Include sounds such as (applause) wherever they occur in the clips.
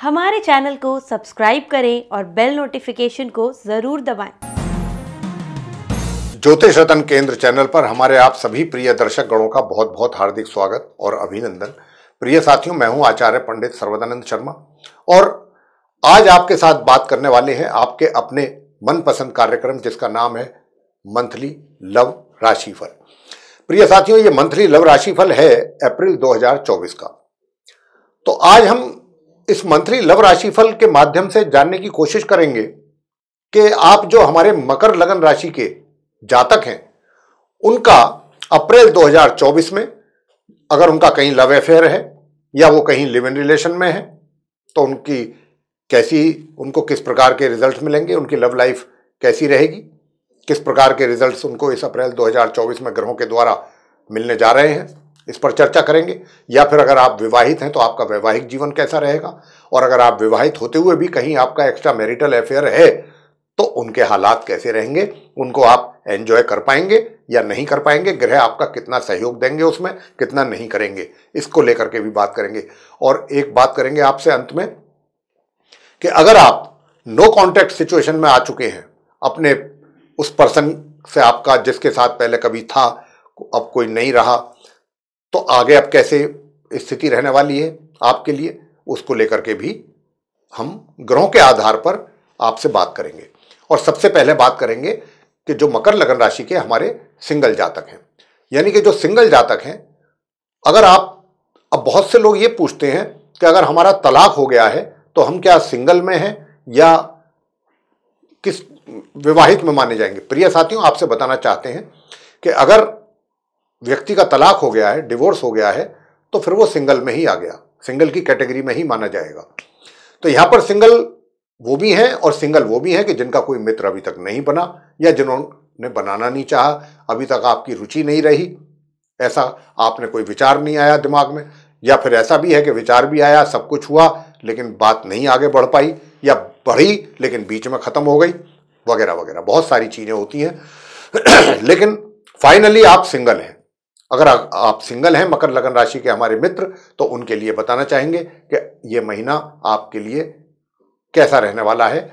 हमारे चैनल को सब्सक्राइब करें और बेल नोटिफिकेशन को जरूर दबाएं। ज्योतिष रतन केंद्र चैनल पर हमारे आप सभी प्रिय दर्शक गणों का बहुत बहुत हार्दिक स्वागत और अभिनंदन प्रिय साथियों मैं हूं आचार्य पंडित सर्वदानंद शर्मा और आज आपके साथ बात करने वाले हैं आपके अपने मनपसंद कार्यक्रम जिसका नाम है मंथली लव राशिफल प्रिय साथियों ये मंथली लव राशिफल है अप्रैल 2024 का तो आज हम इस मंथली लव राशिफल के माध्यम से जानने की कोशिश करेंगे कि आप जो हमारे मकर लगन राशि के जातक हैं उनका अप्रैल 2024 में अगर उनका कहीं लव अफेयर है या वो कहीं लिव इन रिलेशन में है तो उनकी कैसी उनको किस प्रकार के रिजल्ट मिलेंगे उनकी लव लाइफ कैसी रहेगी किस प्रकार के रिजल्ट्स उनको इस अप्रैल 2024 में ग्रहों के द्वारा मिलने जा रहे हैं इस पर चर्चा करेंगे या फिर अगर आप विवाहित हैं तो आपका वैवाहिक जीवन कैसा रहेगा और अगर आप विवाहित होते हुए भी कहीं आपका एक्स्ट्रा मैरिटल अफेयर है तो उनके हालात कैसे रहेंगे उनको आप एंजॉय कर पाएंगे या नहीं कर पाएंगे गृह आपका कितना सहयोग देंगे उसमें कितना नहीं करेंगे इसको लेकर के भी बात करेंगे और एक बात करेंगे आपसे अंत में कि अगर आप नो कॉन्टैक्ट सिचुएशन में आ चुके हैं अपने उस पर्सन से आपका जिसके साथ पहले कभी था अब कोई नहीं रहा तो आगे अब कैसे स्थिति रहने वाली है आपके लिए उसको लेकर के भी हम ग्रहों के आधार पर आपसे बात करेंगे और सबसे पहले बात करेंगे कि जो मकर लगन राशि के हमारे सिंगल जातक हैं यानी कि जो सिंगल जातक हैं अगर आप अब बहुत से लोग ये पूछते हैं कि अगर हमारा तलाक हो गया है तो हम क्या सिंगल में हैं या किस विवाहित में माने जाएंगे प्रिय साथियों आपसे बताना चाहते हैं कि अगर व्यक्ति का तलाक हो गया है डिवोर्स हो गया है तो फिर वो सिंगल में ही आ गया सिंगल की कैटेगरी में ही माना जाएगा तो यहाँ पर सिंगल वो भी हैं और सिंगल वो भी हैं कि जिनका कोई मित्र अभी तक नहीं बना या जिन्होंने बनाना नहीं चाहा अभी तक आपकी रुचि नहीं रही ऐसा आपने कोई विचार नहीं आया दिमाग में या फिर ऐसा भी है कि विचार भी आया सब कुछ हुआ लेकिन बात नहीं आगे बढ़ पाई या बढ़ी लेकिन बीच में ख़त्म हो गई वगैरह वगैरह बहुत सारी चीज़ें होती हैं (clears throat) लेकिन फाइनली आप सिंगल हैं अगर आप सिंगल हैं मकर लगन राशि के हमारे मित्र तो उनके लिए बताना चाहेंगे कि ये महीना आपके लिए कैसा रहने वाला है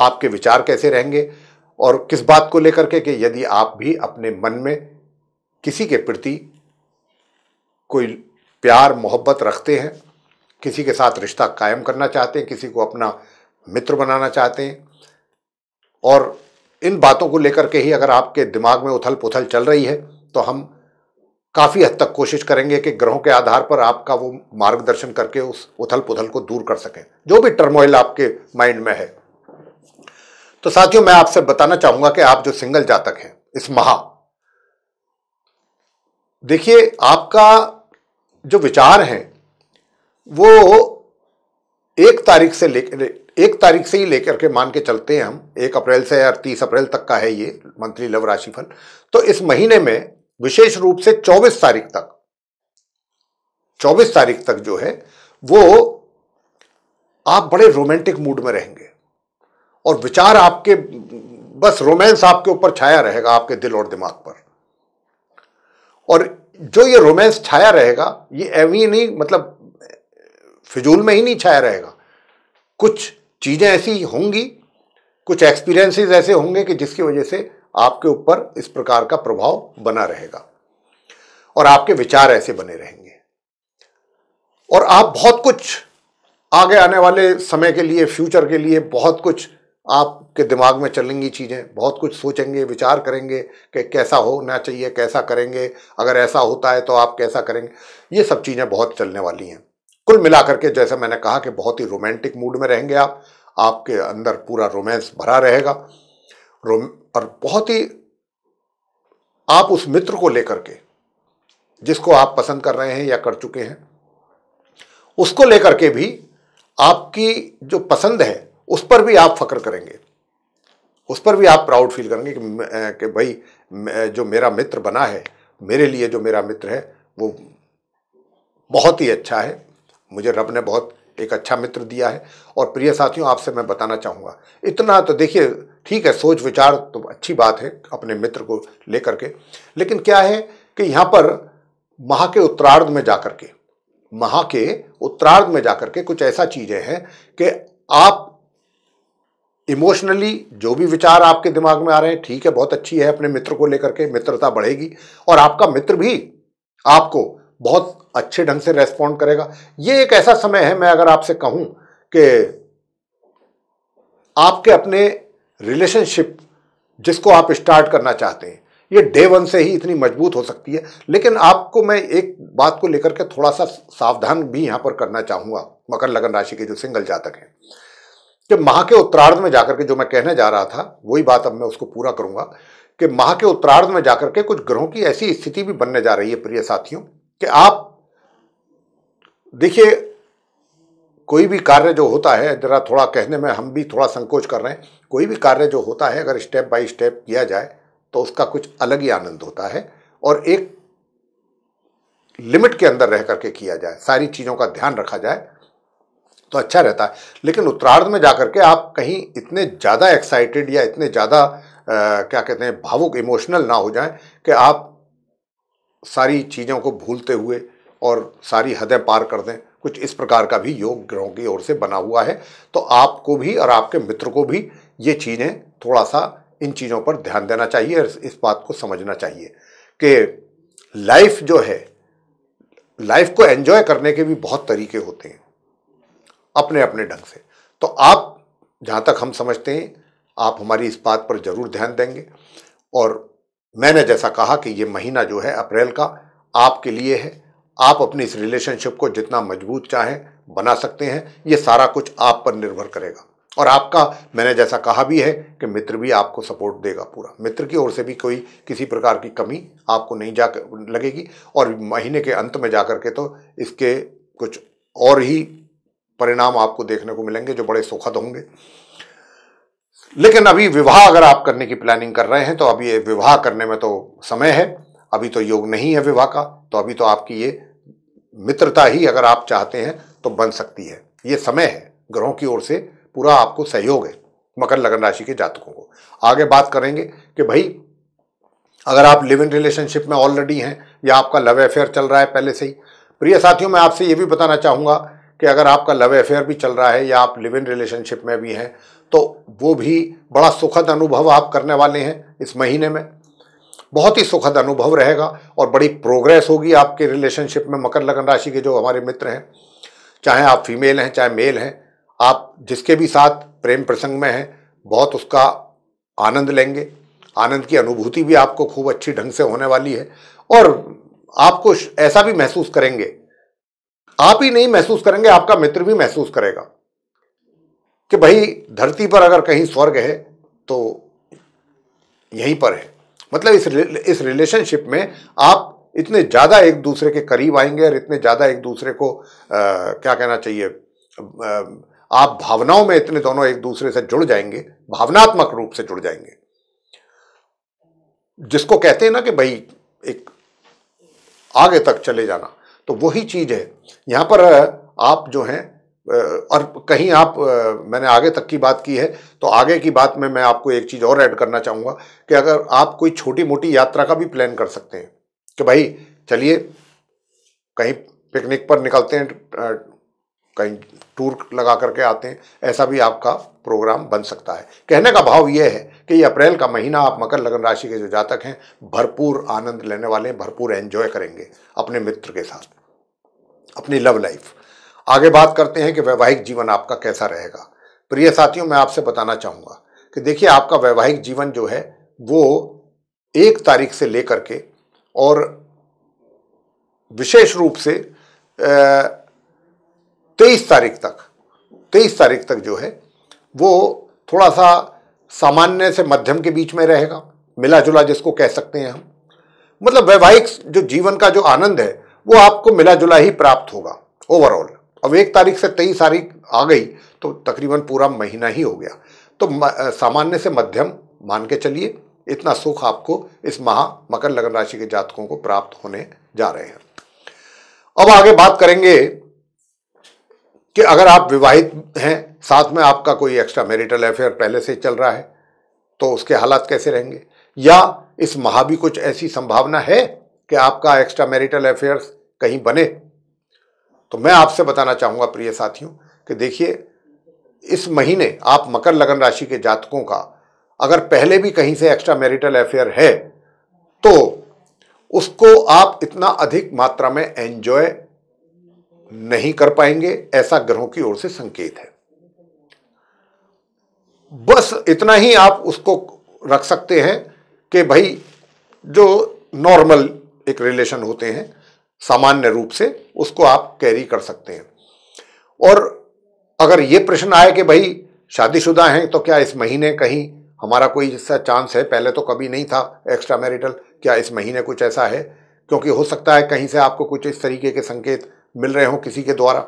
आपके विचार कैसे रहेंगे और किस बात को लेकर के कि यदि आप भी अपने मन में किसी के प्रति कोई प्यार मोहब्बत रखते हैं किसी के साथ रिश्ता कायम करना चाहते हैं किसी को अपना मित्र बनाना चाहते हैं और इन बातों को लेकर के ही अगर आपके दिमाग में उथल पुथल चल रही है तो हम काफ़ी हद तक कोशिश करेंगे कि ग्रहों के आधार पर आपका वो मार्गदर्शन करके उस उथल पुथल को दूर कर सकें जो भी टर्मोइल आपके माइंड में है तो साथियों मैं आपसे बताना चाहूंगा कि आप जो सिंगल जातक हैं इस महा देखिए आपका जो विचार है वो एक तारीख से लेकर एक तारीख से ही लेकर के मान के चलते हैं हम एक अप्रैल से या तीस अप्रैल तक का है ये मंथली लव राशिफल तो इस महीने में विशेष रूप से 24 तारीख तक 24 तारीख तक जो है वो आप बड़े रोमांटिक मूड में रहेंगे और विचार आपके बस रोमांस आपके ऊपर छाया रहेगा आपके दिल और दिमाग पर और जो ये रोमांस छाया रहेगा ये एवं ही नहीं मतलब फिजूल में ही नहीं छाया रहेगा कुछ चीज़ें ऐसी होंगी कुछ एक्सपीरियंसेस ऐसे होंगे कि जिसकी वजह से आपके ऊपर इस प्रकार का प्रभाव बना रहेगा और आपके विचार ऐसे बने रहेंगे और आप बहुत कुछ आगे आने वाले समय के लिए फ्यूचर के लिए बहुत कुछ आपके दिमाग में चलेंगी चीज़ें बहुत कुछ सोचेंगे विचार करेंगे कि कैसा होना चाहिए कैसा करेंगे अगर ऐसा होता है तो आप कैसा करेंगे ये सब चीज़ें बहुत चलने वाली हैं कुल मिलाकर के जैसे मैंने कहा कि बहुत ही रोमांटिक मूड में रहेंगे आप आपके अंदर पूरा रोमांस भरा रहेगा और बहुत ही आप उस मित्र को लेकर के जिसको आप पसंद कर रहे हैं या कर चुके हैं उसको लेकर के भी आपकी जो पसंद है उस पर भी आप फक्र करेंगे उस पर भी आप प्राउड फील करेंगे कि, कि भाई जो मेरा मित्र बना है मेरे लिए जो मेरा मित्र है वो बहुत ही अच्छा है मुझे रब ने बहुत एक अच्छा मित्र दिया है और प्रिय साथियों आपसे मैं बताना चाहूँगा इतना तो देखिए ठीक है सोच विचार तो अच्छी बात है अपने मित्र को लेकर के लेकिन क्या है कि यहाँ पर महा के उत्तरार्ध में जाकर के महा के उत्तरार्ध में जाकर के कुछ ऐसा चीज़ें हैं कि आप इमोशनली जो भी विचार आपके दिमाग में आ रहे हैं ठीक है बहुत अच्छी है अपने मित्र को लेकर के मित्रता बढ़ेगी और आपका मित्र भी आपको बहुत अच्छे ढंग से रेस्पॉन्ड करेगा ये एक ऐसा समय है मैं अगर आपसे कहूं कि आपके अपने रिलेशनशिप जिसको आप स्टार्ट करना चाहते हैं ये डे वन से ही इतनी मजबूत हो सकती है लेकिन आपको मैं एक बात को लेकर के थोड़ा सा सावधान भी यहां पर करना चाहूंगा मकर लगन राशि के जो सिंगल जातक हैं कि माह के उत्तरार्ध में जाकर के जो मैं कहने जा रहा था वही बात अब मैं उसको पूरा करूंगा कि माह के उत्तरार्ध में जाकर के कुछ ग्रहों की ऐसी स्थिति भी बनने जा रही है प्रिय साथियों कि आप देखिए कोई भी कार्य जो होता है ज़रा थोड़ा कहने में हम भी थोड़ा संकोच कर रहे हैं कोई भी कार्य जो होता है अगर स्टेप बाय स्टेप किया जाए तो उसका कुछ अलग ही आनंद होता है और एक लिमिट के अंदर रह करके किया जाए सारी चीज़ों का ध्यान रखा जाए तो अच्छा रहता है लेकिन उत्तरार्ध में जा करके आप कहीं इतने ज़्यादा एक्साइटेड या इतने ज़्यादा क्या कहते हैं भावुक इमोशनल ना हो जाएं कि आप सारी चीज़ों को भूलते हुए और सारी हदें पार कर दें कुछ इस प्रकार का भी योग ग्रहों की ओर से बना हुआ है तो आपको भी और आपके मित्र को भी ये चीज़ें थोड़ा सा इन चीज़ों पर ध्यान देना चाहिए और इस बात को समझना चाहिए कि लाइफ जो है लाइफ को एन्जॉय करने के भी बहुत तरीके होते हैं अपने अपने ढंग से तो आप जहाँ तक हम समझते हैं आप हमारी इस बात पर ज़रूर ध्यान देंगे और मैंने जैसा कहा कि ये महीना जो है अप्रैल का आपके लिए है आप अपनी इस रिलेशनशिप को जितना मजबूत चाहें बना सकते हैं ये सारा कुछ आप पर निर्भर करेगा और आपका मैंने जैसा कहा भी है कि मित्र भी आपको सपोर्ट देगा पूरा मित्र की ओर से भी कोई किसी प्रकार की कमी आपको नहीं जा लगेगी और महीने के अंत में जा कर के तो इसके कुछ और ही परिणाम आपको देखने को मिलेंगे जो बड़े सुखद होंगे लेकिन अभी विवाह अगर आप करने की प्लानिंग कर रहे हैं तो अभी ये विवाह करने में तो समय है अभी तो योग नहीं है विवाह का तो अभी तो आपकी ये मित्रता ही अगर आप चाहते हैं तो बन सकती है ये समय है ग्रहों की ओर से पूरा आपको सहयोग है मकर लगन राशि के जातकों को आगे बात करेंगे कि भाई अगर आप लिव इन रिलेशनशिप में ऑलरेडी हैं या आपका लव अफेयर चल रहा है पहले से ही प्रिय साथियों मैं आपसे ये भी बताना चाहूँगा कि अगर आपका लव अफेयर भी चल रहा है या आप लिव इन रिलेशनशिप में भी हैं तो वो भी बड़ा सुखद अनुभव आप करने वाले हैं इस महीने में बहुत ही सुखद अनुभव रहेगा और बड़ी प्रोग्रेस होगी आपके रिलेशनशिप में मकर लगन राशि के जो हमारे मित्र हैं चाहे आप फीमेल हैं चाहे मेल हैं आप जिसके भी साथ प्रेम प्रसंग में हैं बहुत उसका आनंद लेंगे आनंद की अनुभूति भी आपको खूब अच्छी ढंग से होने वाली है और आपको ऐसा भी महसूस करेंगे आप ही नहीं महसूस करेंगे आपका मित्र भी महसूस करेगा कि भाई धरती पर अगर कहीं स्वर्ग है तो यहीं पर है मतलब इस इस रिलेशनशिप में आप इतने ज़्यादा एक दूसरे के करीब आएंगे और इतने ज़्यादा एक दूसरे को आ, क्या कहना चाहिए आ, आप भावनाओं में इतने दोनों एक दूसरे से जुड़ जाएंगे भावनात्मक रूप से जुड़ जाएंगे जिसको कहते हैं ना कि भाई एक आगे तक चले जाना तो वही चीज़ है यहाँ पर आप जो हैं और कहीं आप मैंने आगे तक की बात की है तो आगे की बात में मैं आपको एक चीज़ और ऐड करना चाहूँगा कि अगर आप कोई छोटी मोटी यात्रा का भी प्लान कर सकते हैं कि भाई चलिए कहीं पिकनिक पर निकलते हैं कहीं टूर लगा करके आते हैं ऐसा भी आपका प्रोग्राम बन सकता है कहने का भाव यह है कि ये अप्रैल का महीना आप मकर लग्न राशि के जो जातक हैं भरपूर आनंद लेने वाले हैं भरपूर एन्जॉय करेंगे अपने मित्र के साथ अपनी लव लाइफ आगे बात करते हैं कि वैवाहिक जीवन आपका कैसा रहेगा प्रिय साथियों मैं आपसे बताना चाहूँगा कि देखिए आपका वैवाहिक जीवन जो है वो एक तारीख से लेकर के और विशेष रूप से तेईस तारीख तक तेईस तारीख तक जो है वो थोड़ा सा सामान्य से मध्यम के बीच में रहेगा मिला जुला जिसको कह सकते हैं हम मतलब वैवाहिक जो जीवन का जो आनंद है वो आपको मिला जुला ही प्राप्त होगा ओवरऑल अब एक तारीख से तेईस तारीख आ गई तो तकरीबन पूरा महीना ही हो गया तो सामान्य से मध्यम मान के चलिए इतना सुख आपको इस माह मकर लग्न राशि के जातकों को प्राप्त होने जा रहे हैं अब आगे बात करेंगे कि अगर आप विवाहित हैं साथ में आपका कोई एक्स्ट्रा मैरिटल अफेयर पहले से चल रहा है तो उसके हालात कैसे रहेंगे या इस माह भी कुछ ऐसी संभावना है कि आपका एक्स्ट्रा मैरिटल अफेयर्स कहीं बने तो मैं आपसे बताना चाहूँगा प्रिय साथियों कि देखिए इस महीने आप मकर लगन राशि के जातकों का अगर पहले भी कहीं से एक्स्ट्रा मैरिटल अफेयर है तो उसको आप इतना अधिक मात्रा में एंजॉय नहीं कर पाएंगे ऐसा ग्रहों की ओर से संकेत है बस इतना ही आप उसको रख सकते हैं कि भाई जो नॉर्मल एक रिलेशन होते हैं सामान्य रूप से उसको आप कैरी कर सकते हैं और अगर ये प्रश्न आए कि भाई शादीशुदा हैं तो क्या इस महीने कहीं हमारा कोई ऐसा चांस है पहले तो कभी नहीं था एक्स्ट्रा मैरिटल क्या इस महीने कुछ ऐसा है क्योंकि हो सकता है कहीं से आपको कुछ इस तरीके के संकेत मिल रहे हों किसी के द्वारा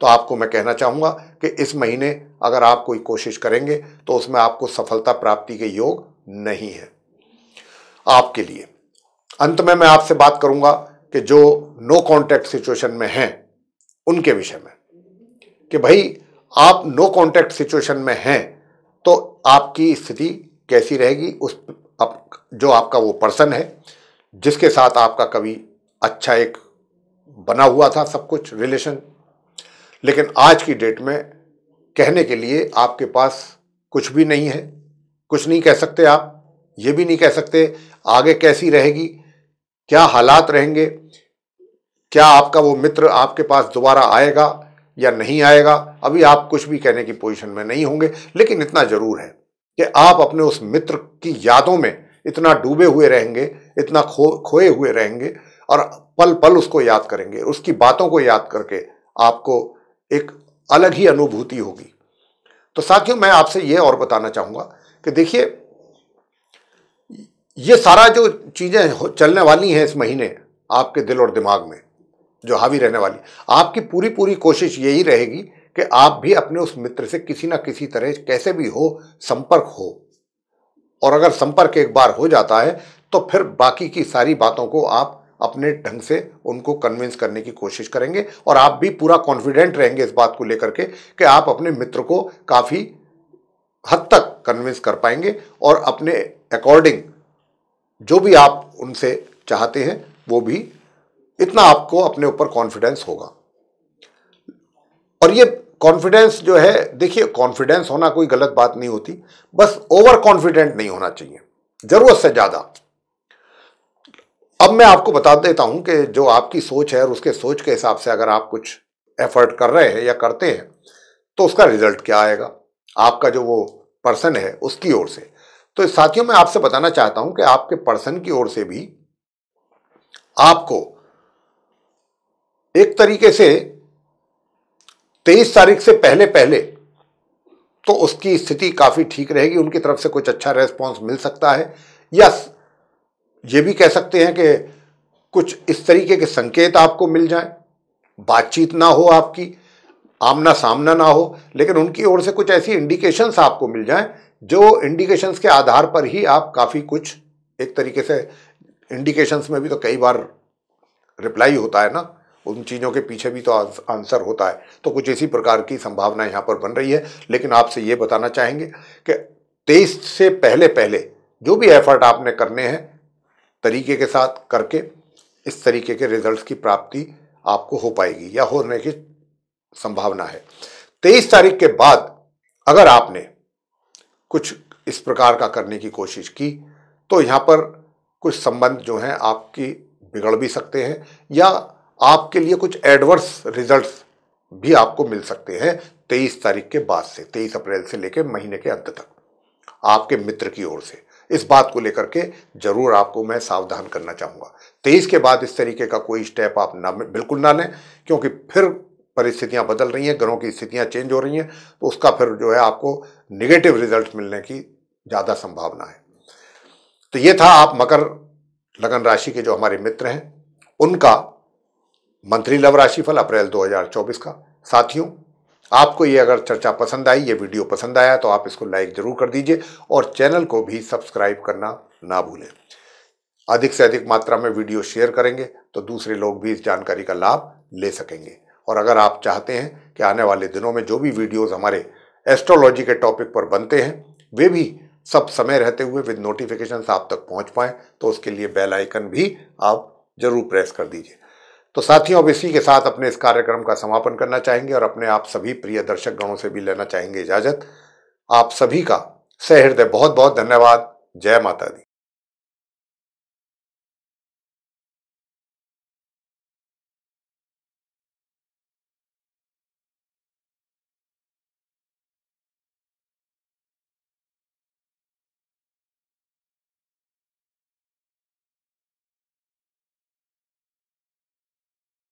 तो आपको मैं कहना चाहूँगा कि इस महीने अगर आप कोई कोशिश करेंगे तो उसमें आपको सफलता प्राप्ति के योग नहीं है आपके लिए अंत में मैं आपसे बात करूँगा कि जो नो कांटेक्ट सिचुएशन में हैं उनके विषय में कि भाई आप नो कांटेक्ट सिचुएशन में हैं तो आपकी स्थिति कैसी रहेगी उस आप, जो आपका वो पर्सन है जिसके साथ आपका कभी अच्छा एक बना हुआ था सब कुछ रिलेशन लेकिन आज की डेट में कहने के लिए आपके पास कुछ भी नहीं है कुछ नहीं कह सकते आप ये भी नहीं कह सकते आगे कैसी रहेगी क्या हालात रहेंगे क्या आपका वो मित्र आपके पास दोबारा आएगा या नहीं आएगा अभी आप कुछ भी कहने की पोजीशन में नहीं होंगे लेकिन इतना जरूर है कि आप अपने उस मित्र की यादों में इतना डूबे हुए रहेंगे इतना खो खोए हुए रहेंगे और पल पल उसको याद करेंगे उसकी बातों को याद करके आपको एक अलग ही अनुभूति होगी तो साथियों मैं आपसे ये और बताना चाहूँगा कि देखिए ये सारा जो चीज़ें चलने वाली हैं इस महीने आपके दिल और दिमाग में जो हावी रहने वाली आपकी पूरी पूरी कोशिश यही रहेगी कि आप भी अपने उस मित्र से किसी ना किसी तरह कैसे भी हो संपर्क हो और अगर संपर्क एक बार हो जाता है तो फिर बाकी की सारी बातों को आप अपने ढंग से उनको कन्विंस करने की कोशिश करेंगे और आप भी पूरा कॉन्फिडेंट रहेंगे इस बात को लेकर के कि आप अपने मित्र को काफ़ी हद तक कन्विंस कर पाएंगे और अपने अकॉर्डिंग जो भी आप उनसे चाहते हैं वो भी इतना आपको अपने ऊपर कॉन्फिडेंस होगा और ये कॉन्फिडेंस जो है देखिए कॉन्फिडेंस होना कोई गलत बात नहीं होती बस ओवर कॉन्फिडेंट नहीं होना चाहिए ज़रूरत से ज़्यादा अब मैं आपको बता देता हूं कि जो आपकी सोच है और उसके सोच के हिसाब से अगर आप कुछ एफर्ट कर रहे हैं या करते हैं तो उसका रिजल्ट क्या आएगा आपका जो वो पर्सन है उसकी ओर से तो साथियों मैं आपसे बताना चाहता हूं कि आपके पर्सन की ओर से भी आपको एक तरीके से तेईस तारीख से पहले पहले तो उसकी स्थिति काफ़ी ठीक रहेगी उनकी तरफ से कुछ अच्छा रेस्पॉन्स मिल सकता है या ये भी कह सकते हैं कि कुछ इस तरीके के संकेत आपको मिल जाए बातचीत ना हो आपकी आमना सामना ना हो लेकिन उनकी ओर से कुछ ऐसी इंडिकेशंस आपको मिल जाएं जो इंडिकेशंस के आधार पर ही आप काफ़ी कुछ एक तरीके से इंडिकेशंस में भी तो कई बार रिप्लाई होता है ना उन चीज़ों के पीछे भी तो आंसर होता है तो कुछ इसी प्रकार की संभावना यहाँ पर बन रही है लेकिन आपसे ये बताना चाहेंगे कि तेईस से पहले पहले जो भी एफर्ट आपने करने हैं तरीके के साथ करके इस तरीके के रिजल्ट्स की प्राप्ति आपको हो पाएगी या होने की संभावना है तेईस तारीख के बाद अगर आपने कुछ इस प्रकार का करने की कोशिश की तो यहाँ पर कुछ संबंध जो हैं आपकी बिगड़ भी सकते हैं या आपके लिए कुछ एडवर्स रिजल्ट्स भी आपको मिल सकते हैं तेईस तारीख के बाद से तेईस अप्रैल से लेकर महीने के अंत तक आपके मित्र की ओर से इस बात को लेकर के जरूर आपको मैं सावधान करना चाहूँगा तेईस के बाद इस तरीके का कोई स्टेप आप ना बिल्कुल ना लें क्योंकि फिर परिस्थितियां बदल रही हैं घरों की स्थितियां चेंज हो रही हैं तो उसका फिर जो है आपको निगेटिव रिजल्ट मिलने की ज़्यादा संभावना है तो ये था आप मकर लगन राशि के जो हमारे मित्र हैं उनका मंत्री लव राशिफल अप्रैल 2024 का साथियों आपको ये अगर चर्चा पसंद आई ये वीडियो पसंद आया तो आप इसको लाइक ज़रूर कर दीजिए और चैनल को भी सब्सक्राइब करना ना भूलें अधिक से अधिक मात्रा में वीडियो शेयर करेंगे तो दूसरे लोग भी इस जानकारी का लाभ ले सकेंगे और अगर आप चाहते हैं कि आने वाले दिनों में जो भी वीडियोस हमारे एस्ट्रोलॉजी के टॉपिक पर बनते हैं वे भी सब समय रहते हुए विद नोटिफिकेशन आप तक पहुंच पाएँ तो उसके लिए बेल आइकन भी आप जरूर प्रेस कर दीजिए तो साथियों अब इसी के साथ अपने इस कार्यक्रम का समापन करना चाहेंगे और अपने आप सभी प्रिय दर्शक गणों से भी लेना चाहेंगे इजाजत आप सभी का सहृदय बहुत बहुत धन्यवाद जय माता दी